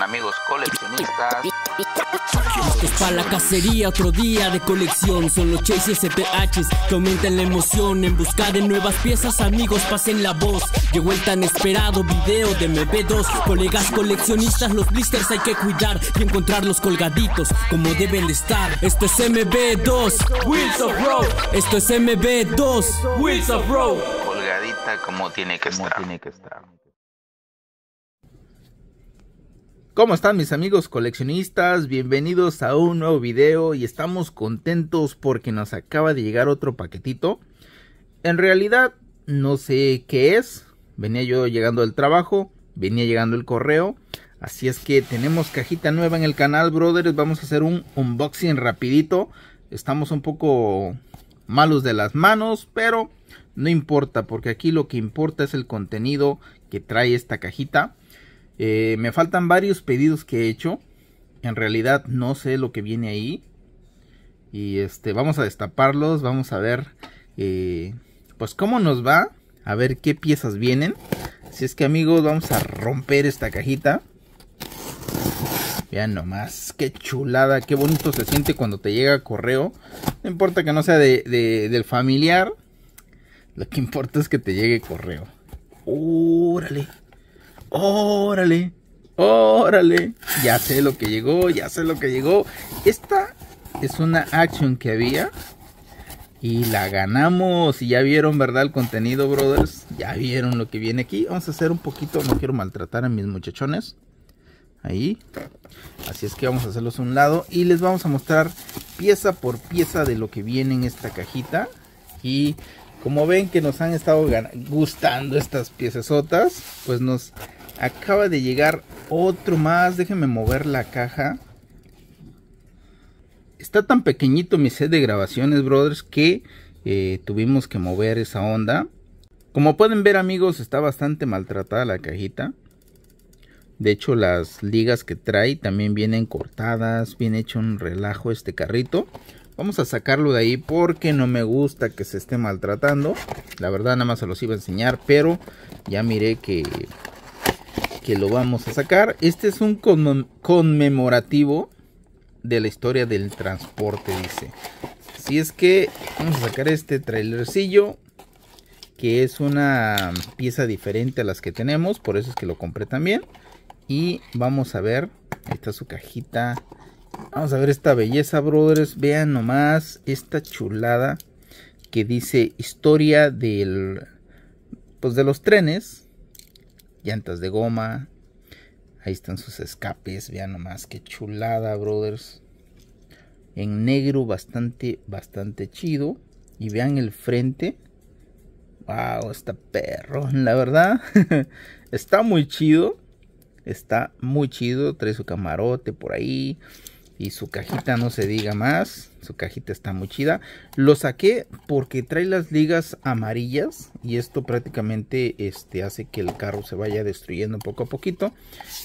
amigos coleccionistas. Estos para la cacería, otro día de colección. Son los Chase SPHs que aumentan la emoción. En busca de nuevas piezas, amigos, pasen la voz. Llegó el tan esperado video de MB2. Colegas coleccionistas, los blisters hay que cuidar y los colgaditos como deben de estar. Esto es MB2, Wheels of Road. Esto es MB2, Wheels of Road. Colgadita como Tiene que estar. ¿Cómo están mis amigos coleccionistas? Bienvenidos a un nuevo video y estamos contentos porque nos acaba de llegar otro paquetito. En realidad no sé qué es, venía yo llegando del trabajo, venía llegando el correo, así es que tenemos cajita nueva en el canal, brothers, vamos a hacer un unboxing rapidito. Estamos un poco malos de las manos, pero no importa porque aquí lo que importa es el contenido que trae esta cajita. Eh, me faltan varios pedidos que he hecho. En realidad no sé lo que viene ahí. Y este, vamos a destaparlos, vamos a ver eh, pues cómo nos va, a ver qué piezas vienen. Así es que amigos, vamos a romper esta cajita. Vean nomás, qué chulada, qué bonito se siente cuando te llega correo. No importa que no sea de, del familiar, lo que importa es que te llegue correo. Órale, Órale, órale, ya sé lo que llegó, ya sé lo que llegó. Esta es una action que había y la ganamos. Y ya vieron, ¿verdad? El contenido, brothers. Ya vieron lo que viene aquí. Vamos a hacer un poquito, no quiero maltratar a mis muchachones. Ahí. Así es que vamos a hacerlos a un lado y les vamos a mostrar pieza por pieza de lo que viene en esta cajita. Y como ven que nos han estado gustando estas Piezasotas, pues nos Acaba de llegar otro más. Déjenme mover la caja. Está tan pequeñito mi set de grabaciones, brothers, que eh, tuvimos que mover esa onda. Como pueden ver, amigos, está bastante maltratada la cajita. De hecho, las ligas que trae también vienen cortadas. Bien hecho un relajo este carrito. Vamos a sacarlo de ahí porque no me gusta que se esté maltratando. La verdad nada más se los iba a enseñar, pero ya miré que que lo vamos a sacar. Este es un conmemorativo de la historia del transporte, dice. Si es que vamos a sacar este trailercillo, que es una pieza diferente a las que tenemos, por eso es que lo compré también. Y vamos a ver, ahí está su cajita. Vamos a ver esta belleza, brothers. Vean nomás esta chulada que dice historia del pues de los trenes llantas de goma. Ahí están sus escapes, vean nomás qué chulada, brothers. En negro bastante, bastante chido. Y vean el frente. Wow, está perro, la verdad. está muy chido. Está muy chido. Trae su camarote por ahí. Y su cajita no se diga más. Su cajita está muy chida. Lo saqué porque trae las ligas amarillas. Y esto prácticamente este, hace que el carro se vaya destruyendo poco a poquito.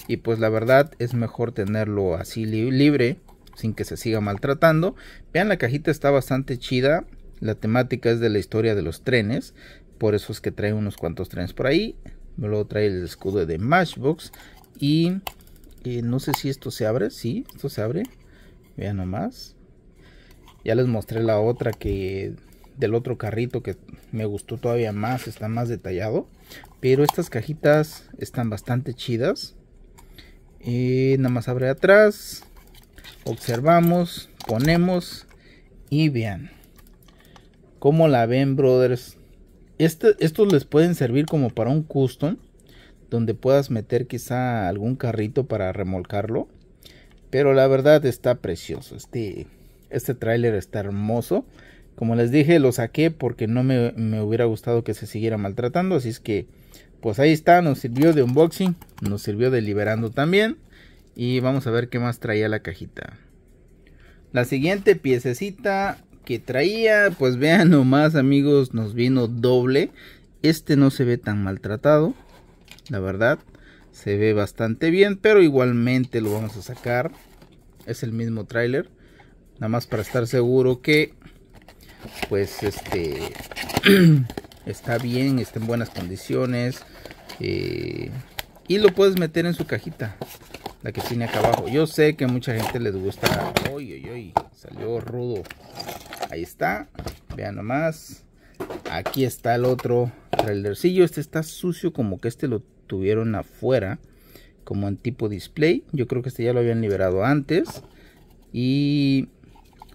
Y pues la verdad es mejor tenerlo así libre. Sin que se siga maltratando. Vean, la cajita está bastante chida. La temática es de la historia de los trenes. Por eso es que trae unos cuantos trenes por ahí. Luego trae el escudo de Matchbox. Y eh, no sé si esto se abre. Sí, esto se abre. Vean nomás. Ya les mostré la otra que del otro carrito que me gustó todavía más, está más detallado. Pero estas cajitas están bastante chidas. Y nada más abre atrás, observamos, ponemos y vean. ¿Cómo la ven, brothers? Este, estos les pueden servir como para un custom, donde puedas meter quizá algún carrito para remolcarlo. Pero la verdad está precioso. Este, este tráiler está hermoso. Como les dije, lo saqué porque no me, me, hubiera gustado que se siguiera maltratando. Así es que, pues ahí está. Nos sirvió de unboxing. Nos sirvió de liberando también. Y vamos a ver qué más traía la cajita. La siguiente piececita que traía, pues vean nomás amigos, nos vino doble. Este no se ve tan maltratado, la verdad se ve bastante bien, pero igualmente lo vamos a sacar. Es el mismo tráiler, nada más para estar seguro que pues este está bien, está en buenas condiciones eh, y lo puedes meter en su cajita, la que tiene acá abajo. Yo sé que mucha gente les gusta. Uy, salió rudo. Ahí está, vean nomás. Aquí está el otro trailercillo. Este está sucio como que este lo tuvieron afuera como en tipo display. Yo creo que este ya lo habían liberado antes. Y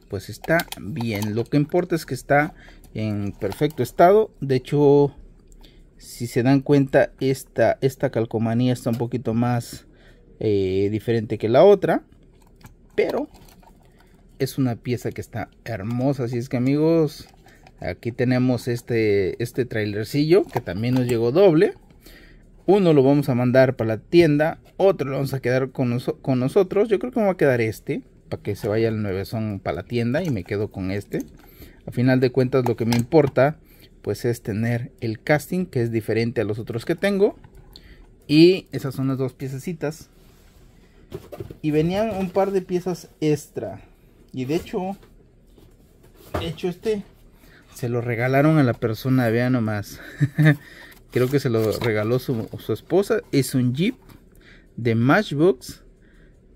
pues está bien. Lo que importa es que está en perfecto estado. De hecho, si se dan cuenta, esta, esta calcomanía está un poquito más eh, diferente que la otra. Pero es una pieza que está hermosa. Así es que amigos, aquí tenemos este, este trailercillo que también nos llegó doble. Uno lo vamos a mandar para la tienda, otro lo vamos a quedar con, nosotros. Yo creo que me va a quedar este, para que se vaya el nuevezón son para la tienda y me quedo con este. A final de cuentas lo que me importa pues es tener el casting que es diferente a los otros que tengo. Y esas son las dos piececitas. Y venían un par de piezas extra. Y de hecho, de hecho este se lo regalaron a la persona, vean nomás. creo que se lo regaló su, esposa. Es un Jeep de Matchbox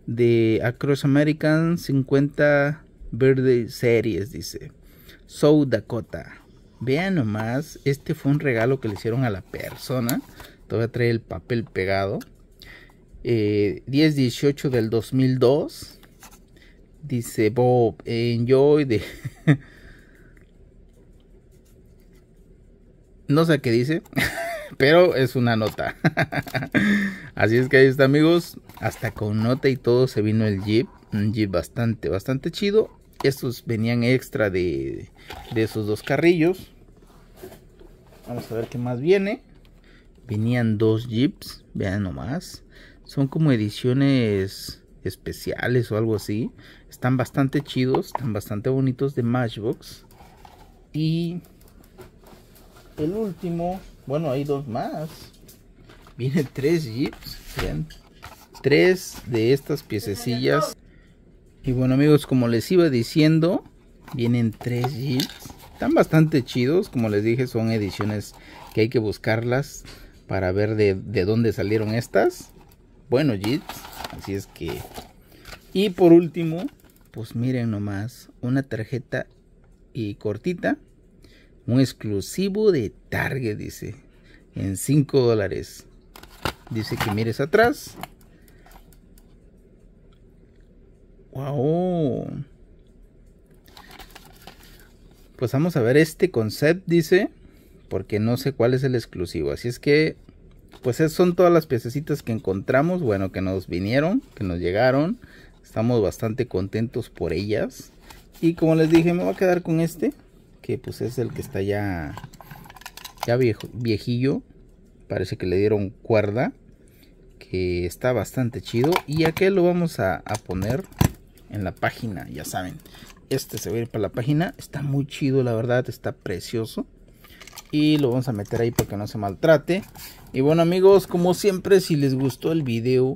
de Across American 50 Verde Series, dice. South Dakota. Vean nomás, este fue un regalo que le hicieron a la persona. Todavía trae el papel pegado. Eh, 10-18 del 2002. Dice Bob, enjoy de... no sé qué dice. pero es una nota. Así es que ahí está, amigos. Hasta con nota y todo se vino el Jeep. Un Jeep bastante, bastante chido. Estos venían extra de, de esos dos carrillos. Vamos a ver qué más viene. Venían dos Jeeps, vean nomás. Son como ediciones especiales o algo así. Están bastante chidos, están bastante bonitos de Matchbox. Y el último bueno, hay dos más. Vienen tres jeeps. Tres de estas piececillas. Y bueno, amigos, como les iba diciendo, vienen tres jeeps. Están bastante chidos. Como les dije, son ediciones que hay que buscarlas para ver de, de dónde salieron estas. Bueno, jeeps. Así es que... Y por último, pues miren nomás, una tarjeta y cortita un exclusivo de Target, dice. En 5 dólares. Dice que mires atrás. Wow. Pues vamos a ver este concept, dice. Porque no sé cuál es el exclusivo. Así es que, pues son todas las piececitas que encontramos. Bueno, que nos vinieron, que nos llegaron. Estamos bastante contentos por ellas. Y como les dije, me voy a quedar con este que pues es el que está ya, ya viejillo. Parece que le dieron cuerda, que está bastante chido. Y aquí lo vamos a, a poner en la página, ya saben. Este se va a ir para la página, está muy chido la verdad, está precioso y lo vamos a meter ahí para que no se maltrate. Y bueno amigos, como siempre, si les gustó el video,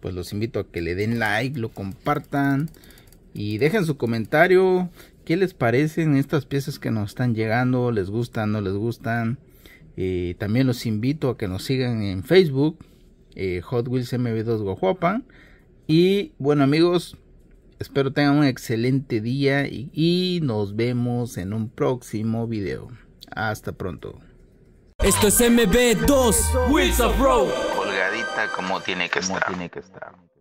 pues los invito a que le den like, lo compartan y dejen su comentario. ¿Qué les parecen estas piezas que nos están llegando? ¿Les gustan? ¿No les gustan? Eh, también los invito a que nos sigan en Facebook, eh, Hot Wheels mb 2 Guajuapan. Y bueno amigos, espero tengan un excelente día y, nos vemos en un próximo video. Hasta pronto. Esto es MB2 Wheels of Road. Colgadita como Tiene que estar.